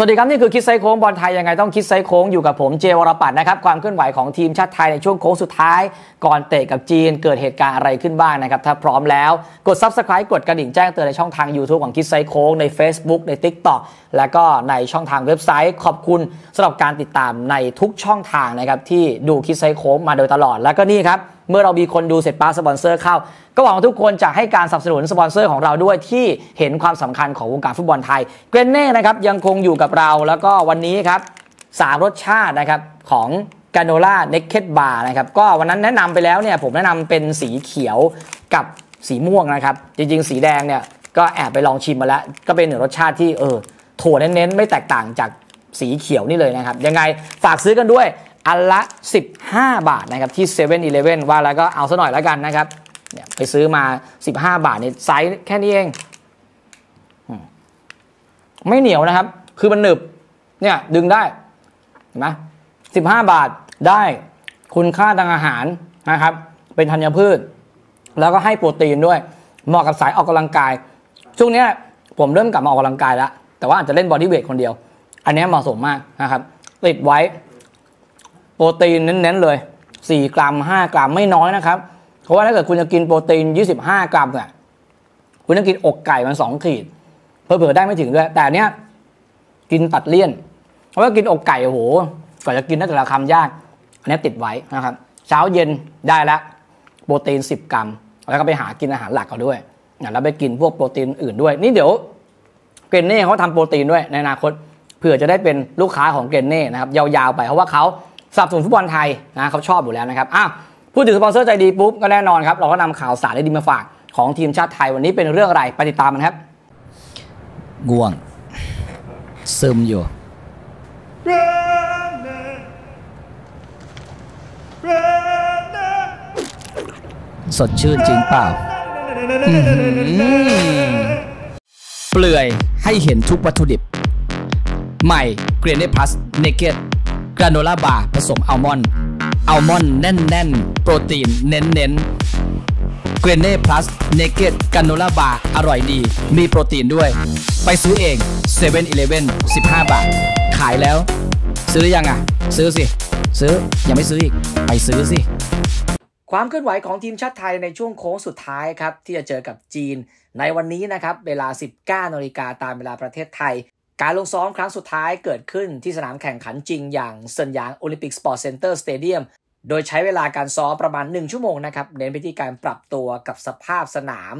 สวัสดีครับ นี่คือคิดไซโค้งบอลไทยยังไงต้องคิดไซโค้งอยู่กับผมเจวรปัตนะครับ ความเคลื่อนไหวของทีมชาติไทยในช่วงโค้งสุดท้าย ก่อนเตะกับจีนเกิดเหตุการณ์อะไรขึ้นบ้างนะครับ ถ้าพร้อมแล้วกด Subscribe กดกระดิ่งแจ้งเตือนในช่องทาง YouTube ของคิดไซโค้งใน Facebook ใน Tik t o อกและก็ในช่องทางเว็บไซต์ ขอบคุณสำหรับการติดตามในทุกช่องทางนะครับที่ดูคิดไซโค้งมาโดยตลอดแล้วก็นี่ครับเมื่อเรามีคนดูเสร็จปาสปอนเซอร์เข้าก็หวังว่าทุกคนจะให้การสนับสนุนสปอนเซอร์ของเราด้วยที่เห็นความสำคัญของวงการฟุตบอลไทย เกรนเน่นะครับ ยังคงอยู่กับเราแล้วก็วันนี้ครับสามรสชาตินะครับ ของกาโนล่าเน็กเก็ตบาร์นะครับก็วันนั้นแนะนำไปแล้วเนี่ย ผมแนะนำเป็นสีเขียวกับสีม่วงนะครับ จริงๆ สีแดงเนี่ยก็แอบไปลองชิมมาแล้ว ก็เป็นหนึ่งรสชาติที่เออถั่วเน้นๆ ไม่แตกต่างจากสีเขียวนี่เลยนะครับยังไงฝากซื้อกันด้วยอันละ 15 บาทนะครับที่7 e เ e ่นอว่าแล้วก็เอาซะหน่อยแล้วกันนะครับเนี่ยไปซื้อมา 15 บาทเนี่ยไซส์แค่นี้เอง ไม่เหนียวนะครับ คือมันหนึบเนี่ยดึงได้เห็นไหมสิบห้าบาทได้คุณค่าทางอาหารนะครับ เป็นธัญพืช แล้วก็ให้โปรตีนด้วย เหมาะกับสายออกกำลังกาย ช่วงนี้ผมเริ่มกลับมาออกกำลังกายแล้วแต่ว่าอาจจะเล่นบอดี้เวทคนเดียว อันนี้เหมาะสมมากนะครับติดไว้โปรตีนเน้นๆเลย4กรัม5กรัมไม่น้อยนะครับ เพราะว่าถ้าเกิดคุณจะกินโปรตีน 25กรัมเนี่ยคุณต้องกินอกไก่มัน2ขีดเผื่อได้ไม่ถึงด้วย แต่เนี้ย กินตัดเลี่ยนเพราะว่ากินอกไก่โอ้โหก่อนจะกินน่้แต่ละคำยากอันนี้ติดไว้นะครับ เช้าเย็นได้ละโปรตีน 10 กรัมแล้วก็ไปหากินอาหารหลักเขาด้วยแล้วไปกินพวกโปรตีนอื่นด้วยนี่เดี๋ยวเกรนเน่เขาทำโปรตีนด้วยในอนาคตเผื่อจะได้เป็นลูกค้าของเกรนเน่นะครับยาวๆไปเพราะว่าเขาสับสนฟุตบอลไทยนะเขาชอบอยู่แล้วนะครับ อ้าว พูดถึงสปอนเซอร์ใจดีปุ๊บ ก็แน่นอนครับ เราก็นำข่าวสารได้ดีมาฝากของทีมชาติไทยวันนี้เป็นเรื่องอะไร ไปติดตามมันครับง่วงซึมอยู่ สดชื่นจริงเปล่า เปลือยให้เห็นทุกวัตถุดิบ ใหม่เกรนเนพลัส เนเกตกราโนล่าบาร์ผสมอัลมอนด์อัลมอนด์แน่นๆ โปรตีนเน้นๆเกรเน่พลัสเนเกตกราโนล่าบาร์อร่อยดี มีโปรตีนด้วย ไปซื้อเอง7 e เ e ่ e อ15 บาท ขายแล้ว ซื้อยังอ่ะ ซื้อสิ ซื้อยังไม่ซื้ออีก ไปซื้อสิ ความเคลื่อนไหวของทีมชาติไทยในช่วงโค้งสุดท้ายครับ ที่จะเจอกับจีน ในวันนี้นะครับ เวลา 19นาฬิกาตามเวลาประเทศไทยการลงซ้อมครั้งสุดท้ายเกิดขึ้นที่สนามแข่งขันจริงอย่างเซินหยางโอลิมปิกสปอร์ตเซ็นเตอร์สเตเดียม โดยใช้เวลาการซ้อมประมาณ 1 ชั่วโมงนะครับ เน้นไปที่การปรับตัวกับสภาพสนาม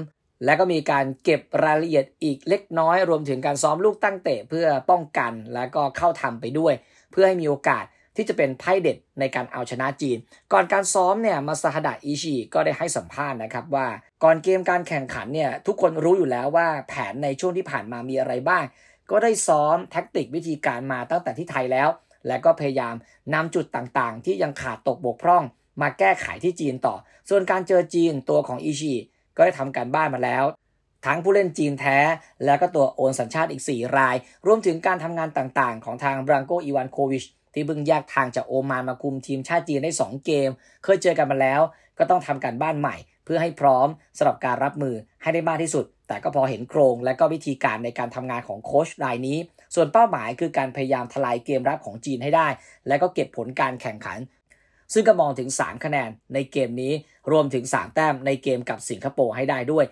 และก็มีการเก็บรายละเอียดอีกเล็กน้อย รวมถึงการซ้อมลูกตั้งเตะเพื่อป้องกันและก็เข้าทำไปด้วย เพื่อให้มีโอกาสที่จะเป็นไพ่เด็ดในการเอาชนะจีน ก่อนการซ้อมเนี่ยมาซาฮดะอิชิ ก็ได้ให้สัมภาษณ์นะครับว่า ก่อนเกมการแข่งขันเนี่ยทุกคนรู้อยู่แล้วว่าแผนในช่วงที่ผ่านมามีอะไรบ้างก็ได้ซ้อมแท็กติกวิธีการมาตั้งแต่ที่ไทยแล้ว และก็พยายามนำจุดต่างๆ ที่ยังขาดตกบกพร่อง มาแก้ไขที่จีนต่อ ส่วนการเจอจีนตัวของอีชีก็ได้ทำการบ้านมาแล้ว ทั้งผู้เล่นจีนแท้ และก็ตัวโอนสัญชาติอีก 4 ราย รวมถึงการทำงานต่างๆ ของทางบรังโกอีวานโควิช ที่บึงแยกทางจากโอมานมาคุมทีมชาติจีนได้2เกมเคยเจอกันมาแล้ว ก็ต้องทำการบ้านใหม่ เพื่อให้พร้อมสำหรับการรับมือให้ได้มากที่สุดแต่ก็พอเห็นโครงและก็วิธีการในการทำงานของโค้ชรายนี้ ส่วนเป้าหมายคือการพยายามทลายเกมรับของจีนให้ได้ และก็เก็บผลการแข่งขัน ซึ่งก็มองถึง 3 คะแนนในเกมนี้ รวมถึง 3 แต้มในเกมกับสิงคโปร์ให้ได้ด้วย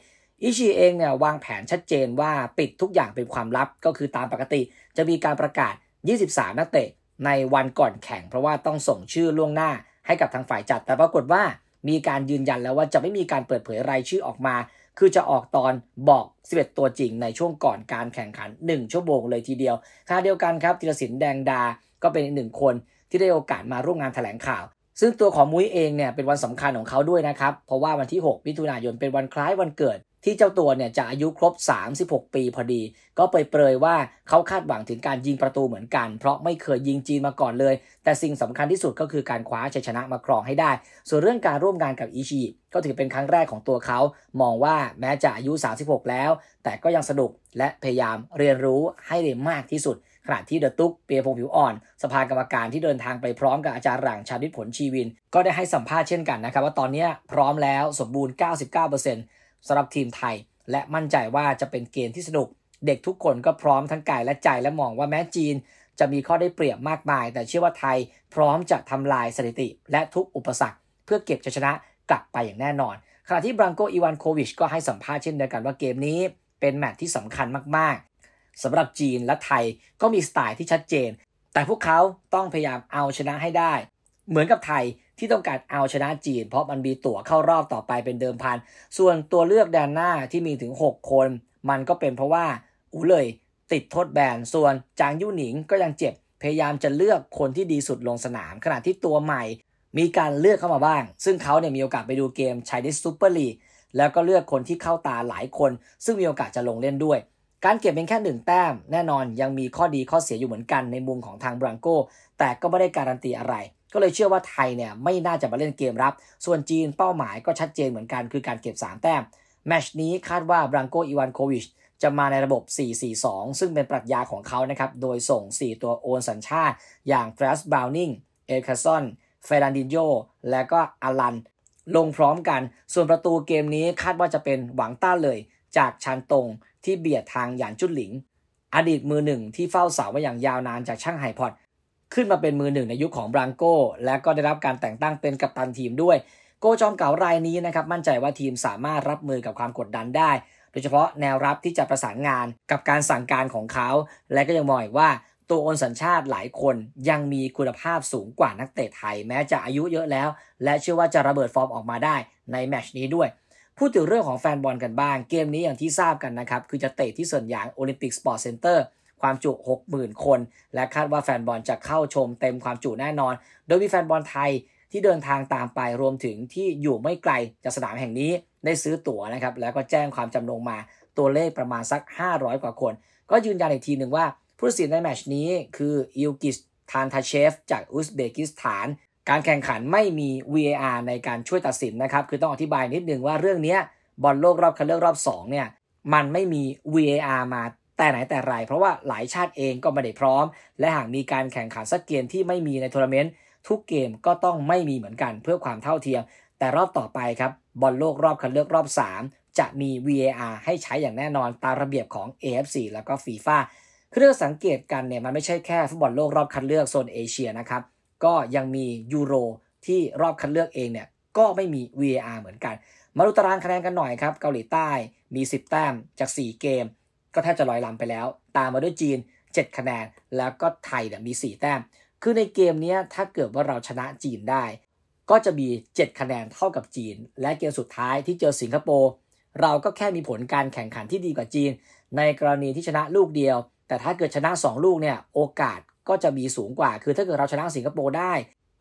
อิชิเองเนี่ยวางแผนชัดเจนว่าปิดทุกอย่างเป็นความลับ ก็คือตามปกติจะมีการประกาศ23นักเตะในวันก่อนแข่ง เพราะว่าต้องส่งชื่อล่วงหน้าให้กับทางฝ่ายจัด แต่ปรากฏว่ามีการยืนยันแล้วว่าจะไม่มีการเปิดเผยรายชื่อออกมาคือจะออกตอนบอก 11 ตัวจริงในช่วงก่อนการแข่งขัน 1 ชั่วโมงเลยทีเดียวขณะเดียวกันครับธีรศิลป์แดงดาก็เป็นอีกหนึ่งคนที่ได้โอกาสมาร่วมงานแถลงข่าว ซึ่งตัวของมุ้ยเองเนี่ยเป็นวันสำคัญของเขาด้วยนะครับ เพราะว่าวันที่6มิถุนายนเป็นวันคล้ายวันเกิดที่เจ้าตัวเนี่ยจะอายุครบ 36 ปีพอดี ก็เปเปรยว่าเขาคาดหวังถึงการยิงประตูเหมือนกัน เพราะไม่เคยยิงจีนมาก่อนเลย แต่สิ่งสำคัญที่สุดก็คือการคว้าชัยชนะมาครองให้ได้ ส่วนเรื่องการร่วมงานกับอิชี ก็ถือเป็นครั้งแรกของตัวเขา มองว่าแม้จะอายุ 36 แล้วแต่ก็ยังสนุกและพยายามเรียนรู้ให้ได้มากที่สุดขณะที่เดอะตุกเปียพงผิวอ่อน สภากรรมการที่เดินทางไปพร้อมกับอาจารย์หลังชาดิตผลชีวินก็ได้ให้สัมภาษณ์เช่นกันนะครับ ว่าตอนนี้พร้อมแล้วสมบูรณ์ 99%เสำหรับทีมไทยและมั่นใจว่าจะเป็นเกมที่สนุก เด็กทุกคนก็พร้อมทั้งกายและใจและมองว่าแม้จีนจะมีข้อได้เปรียบมากมาย แต่เชื่อว่าไทยพร้อมจะทำลายสถิติและทุกอุปสรรคเพื่อเก็บชัยชนะกลับไปอย่างแน่นอน ขณะที่บรังโกอีวานโควิชก็ให้สัมภาษณ์เช่นเดียวกันว่าเกมนี้ เป็นแมตช์ที่สำคัญมาก ๆสำหรับจีนและไทยก็มีสไตล์ที่ชัดเจน แต่พวกเขาต้องพยายามเอาชนะให้ได้ เหมือนกับไทยที่ต้องการเอาชนะจีน เพราะมันมีตั๋วเข้ารอบต่อไปเป็นเดิมพัน ส่วนตัวเลือกแดนหน้าที่มีถึง 6 คน มันก็เป็นเพราะว่าอูเลย ติดโทษแบน ส่วนจางยู่หนิงก็ยังเจ็บพยายามจะเลือกคนที่ดีสุดลงสนาม ขณะที่ตัวใหม่มีการเลือกเข้ามาบ้าง ซึ่งเขาเนี่ยมีโอกาสไปดูเกมชายดิสซูเปอร์ลีแล้วก็เลือกคนที่เข้าตาหลายคน ซึ่งมีโอกาสจะลงเล่นด้วย การเก็บเป็นแค่หนึ่งแต้ม แน่นอนยังมีข้อดีข้อเสียอยู่เหมือนกันในมุมของทางบรังโกแต่ก็ไม่ได้การันตีอะไรก็เลยเชื่อว่าไทยเนี่ยไม่น่าจะมาเล่นเกมรับ ส่วนจีนเป้าหมายก็ชัดเจนเหมือนกันคือการเก็บ3แต้ม แมชนี้คาดว่าบรังโกอีวานโควิชจะมาในระบบ 4-4-2 ซึ่งเป็นปรัชญาของเขานะครับ โดยส่ง 4 ตัวโอนสัญชาติ อย่างแฟรสบราวนิงเอลคาซอน เฟรนดินโยและก็อลันลงพร้อมกัน ส่วนประตูเกมนี้คาดว่าจะเป็นหวังต้าเลย จากชานตงที่เบียดทางหยานจุดหลิง อดีตมือหนึ่งที่เฝ้าเสาไว้อย่างยาวนานจากช่างไฮพอขึ้นมาเป็นมือหนึ่งในยุคขของบรังโกและก็ได้รับการแต่งตั้งเป็นกัปตันทีมด้วย โกจอมเก่ารายนี้นะครับ มั่นใจว่าทีมสามารถรับมือกับความกดดันได้ โดยเฉพาะแนวรับที่จะประสานงาน กับการสั่งการของเขา และก็ยังมองอีกว่า ตัวโอนสัญชาติหลายคนยังมีคุณภาพสูงกว่านักเตะไทย แม้จะอายุเยอะแล้ว และเชื่อว่าจะระเบิดฟอร์มออกมาได้ในแมชนี้ด้วยพูดถึงเรื่องของแฟนบอลกันบ้างเกมนี้อย่างที่ทราบกันนะครับคือจะเตะที่ส่วนอย่างโอลิมปิกสปอร์ตเซ็นเตอร์ความจุ 60,000 คน และคาดว่าแฟนบอลจะเข้าชมเต็มความจุแน่นอน โดยมีแฟนบอลไทยที่เดินทางตามไป รวมถึงที่อยู่ไม่ไกล จากสนามแห่งนี้ ได้ซื้อตั๋วนะครับ แล้วก็แจ้งความจำนงมาตัวเลขประมาณสัก 500 กว่าคน ก็ยืนยันอีกทีหนึ่งว่าผู้ตัดสินในแมชนี้คืออิลกิสทานทาเชฟ จากอุซเบกิสถาน การแข่งขันไม่มี VAR ในการช่วยตัดสินนะครับคือต้องอธิบายนิดนึงว่าเรื่องนี้บอลโลกรอบคัดเลือกรอบ2เนี่ยมันไม่มี VAR มาแต่ไหนแต่ไรเพราะว่าหลายชาติเองก็ไม่ได้พร้อม และหากมีการแข่งขันสักเกมที่ไม่มีในทัวร์นาเมนต์ ทุกเกมก็ต้องไม่มีเหมือนกันเพื่อความเท่าเทียม แต่รอบต่อไปครับ บอลโลกรอบคัดเลือกรอบ 3 จะมี VAR ให้ใช้อย่างแน่นอนตามระเบียบของ AFC แล้วก็ฟีฟ่าครื่องสังเกตกันเนี่ยมันไม่ใช่แค่ฟุตบอลโลกรอบคัดเลือกโซนเอเชียนะครับก็ยังมียูโรที่รอบคัดเลือกเองเนี่ยก็ไม่มี VAR เหมือนกันมาดูตารางคะแนนกันหน่อยครับเกาหลีใต้มี 10 แต้มจาก 4 เกมก็แทบจะลอยลำไปแล้ว ตามมาด้วยจีน 7 คะแนนแล้วก็ไทยเนี่ยมี 4 แต้มคือในเกมนี้ถ้าเกิดว่าเราชนะจีนได้ ก็จะมี7คะแนนเท่ากับจีน และเกมสุดท้ายที่เจอสิงคโปร์ เราก็แค่มีผลการแข่งขันที่ดีกว่าจีน ในกรณีที่ชนะลูกเดียว แต่ถ้าเกิดชนะ2ลูกเนี่ย โอกาสก็จะมีสูงกว่า คือถ้าเกิดเราชนะสิงคโปร์ได้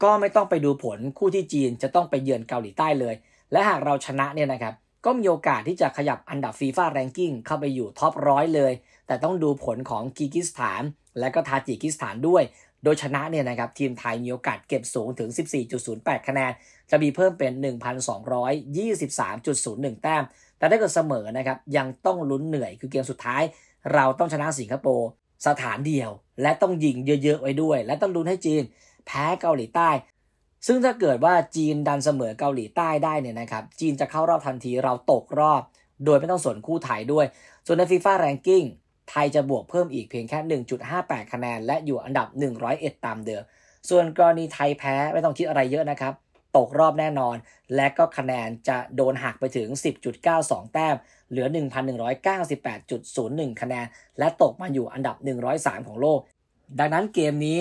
ก็ไม่ต้องไปดูผลคู่ที่จีนจะต้องไปเยือนเกาหลีใต้เลย และหากเราชนะเนี่ยนะครับก็มีโอกาสที่จะขยับอันดับฟีฟ่าแรงกิ้งเข้าไปอยู่ท็อปร้อยเลย แต่ต้องดูผลของกีกิสถานและก็ทาจิกิสถานด้วย โดยชนะเนี่ยนะครับทีมไทยมีโอกาสเก็บสูงถึง 14.08 คะแนน จะมีเพิ่มเป็น 1,223.01 แต้ม แต่ถ้าเกิดเสมอนะครับ ยังต้องลุ้นเหนื่อยคือเกมสุดท้าย เราต้องชนะสิงคโปร์สถานเดียว และต้องยิงเยอะๆไว้ด้วย และต้องลุ้นให้จีน แพ้เกาหลีใต้ซึ่งถ้าเกิดว่าจีนดันเสมอเกาหลีใต้ได้เนี่ยนะครับ จีนจะเข้ารอบทันทีเราตกรอบ โดยไม่ต้องสนคู่ไทยด้วย ส่วนในฟีฟ่าแรงกิ้งไทยจะบวกเพิ่มอีกเพียงแค่ 1.58 คะแนน และอยู่อันดับ 101 ตามเดิม ส่วนกรณีไทยแพ้ ไม่ต้องคิดอะไรเยอะนะครับ ตกรอบแน่นอน และก็คะแนนจะโดนหักไปถึง 10.92 แต้ม เหลือ 1,198.01 คะแนน และตกมาอยู่อันดับ 103 ของโลก ดังนั้นเกมนี้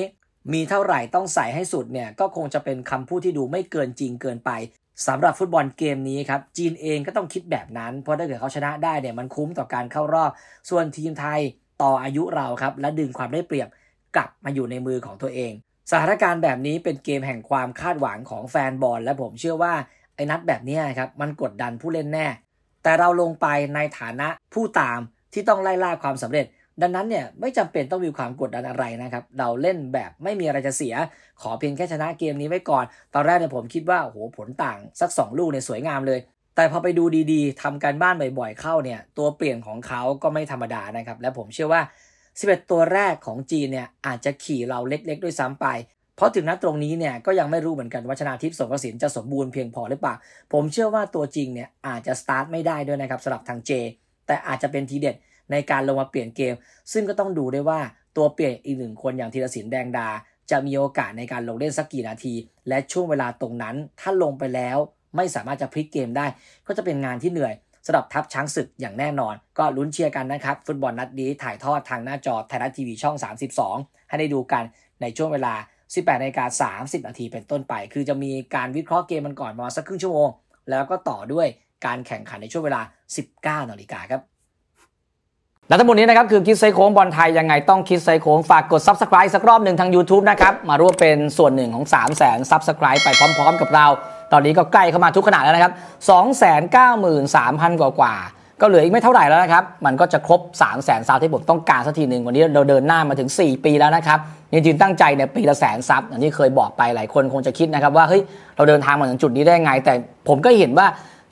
มีเท่าไหร่ต้องใส่ให้สุดเนี่ยก็คงจะเป็นคำพูดที่ดูไม่เกินจริงเกินไปสำหรับฟุตบอลเกมนี้ครับ จีนเองก็ต้องคิดแบบนั้น เพราะถ้าเกิดเขาชนะได้เนี่ยมันคุ้มต่อการเข้ารอบ ส่วนทีมไทยต่ออายุเราครับ และดึงความได้เปรียบกลับมาอยู่ในมือของตัวเองสถานการณ์แบบนี้เป็นเกมแห่งความคาดหวังของแฟนบอลและผมเชื่อว่าไอ้นัดแบบนี้ครับมันกดดันผู้เล่นแน่ แต่เราลงไปในฐานะผู้ตามที่ต้องไล่ล่าความสำเร็จดังนั้นเนี่ยไม่จำเป็นต้องมีความกดดันอะไรนะครับ เราเล่นแบบไม่มีอะไรจะเสียขอเพียงแค่ชนะเกมนี้ไว้ก่อน ตอนแรกเนี่ยผมคิดว่าโหผลต่างสัก 2 ลูกเนี่ยสวยงามเลย แต่พอไปดูดีๆ ทำการบ้านบ่อยๆเข้าเนี่ยตัวเปลี่ยนของเขาก็ไม่ธรรมดานะครับ และผมเชื่อว่า 11 ตัวแรกของจีนเนี่ยอาจจะขี่เราเล็กๆ ด้วยซ้ำไป เพราะถึงนัดตรงนี้เนี่ยก็ยังไม่รู้เหมือนกันว่าชนาทิพย์สงกระสินจะสมบูรณ์เพียงพอหรือเปล่า ผมเชื่อว่าตัวจริงเนี่ยอาจจะสตาร์ทไม่ได้ด้วยนะครับสำหรับทางเจ แต่อาจจะเป็นทีเด็ดในการลงมาเปลี่ยนเกม ซึ่งก็ต้องดูได้ว่า ตัวเปลี่ยนอีกหนึ่งคนอย่างธีรศิลป์แดงดา จะมีโอกาสในการลงเล่นสักกี่นาที และช่วงเวลาตรงนั้น ถ้าลงไปแล้วไม่สามารถจะพลิกเกมได้ ก็จะเป็นงานที่เหนื่อยสำหรับทัพช้างศึกอย่างแน่นอน ก็ลุ้นเชียร์กันนะครับ ฟุตบอลนัดนี้ถ่ายทอดทางหน้าจอไทยรัฐทีวีช่อง32ให้ได้ดูกันในช่วงเวลา 18นาฬิกา30นาทีเป็นต้นไป คือจะมีการวิเคราะห์เกมมันก่อนมาสักครึ่งชั่วโมงแล้วก็ต่อด้วยการแข่งขันในช่วงเวลา 19นาฬิกาครับและทั้งหมดนี้นะครับ คือคิดไซโค้งบอลไทยยังไงต้องคิดไซโค้ง ฝากกด Subscribe สักรอบหนึ่งทาง YouTube นะครับ มาร่วมเป็นส่วนหนึ่งของ 3 0 0 0 0 0 Subscribe ไปพร้อม ๆ กับเรา ตอนนี้ก็ใกล้เข้ามาทุกขนาดแล้วนะครับ293,000 กว่ากว่า ก็เหลืออีกไม่เท่าไหร่แล้วนะครับ มันก็จะครบ 3 0 0แสนซับที่ผมต้องการสักทีหนึ่งวันนี้เราเดินหน้ามาถึง 4 ปีแล้วนะครับจริงๆตั้งใจเนี่ยปีละแสนซับอย่างที่เคยบอกไปหลายคนคงจะคิดนะครับว่าเฮ้ยเราเดินทางมาถึงจุดนี้ได้ไง แต่ผมก็เห็นว่า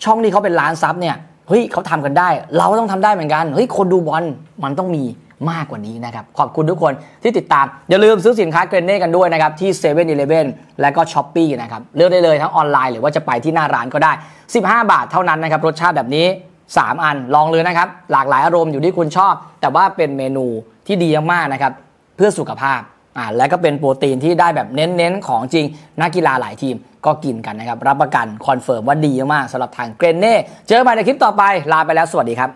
ช่องที่เขาเป็นล้านซับเนี่ยฮ้ยเขาทำกันได้เราต้องทำได้เหมือนกัน เฮ้ย คนดูบอลมันต้องมีมากกว่านี้นะครับ ขอบคุณทุกคนที่ติดตาม อย่าลืมซื้อสินค้าเกรนเน่กันด้วยนะครับ ที่7 e เ e ่ e อและก็ช้อปปีนะครับ เลือกได้เลยทั้งออนไลน์หรือว่าจะไปที่หน้าร้านก็ได้ 15 บาทเท่านั้นนะครับ รสชาติแบบนี้ 3 อัน ลองเลยนะครับ หลากหลายอารมณ์อยู่ที่คุณชอบ แต่ว่าเป็นเมนูที่ดีมากนะครับเพื่อสุขภาพอ่าและก็เป็นโปรตีนที่ได้แบบเน้น ๆ ของจริงนักกีฬาหลายทีมก็กินกันนะครับ รับประกันคอนเฟิร์มว่าดีมากสำหรับทางเกรนเน่ เจอกันใหม่ในคลิปต่อไป ลาไปแล้วสวัสดีครับ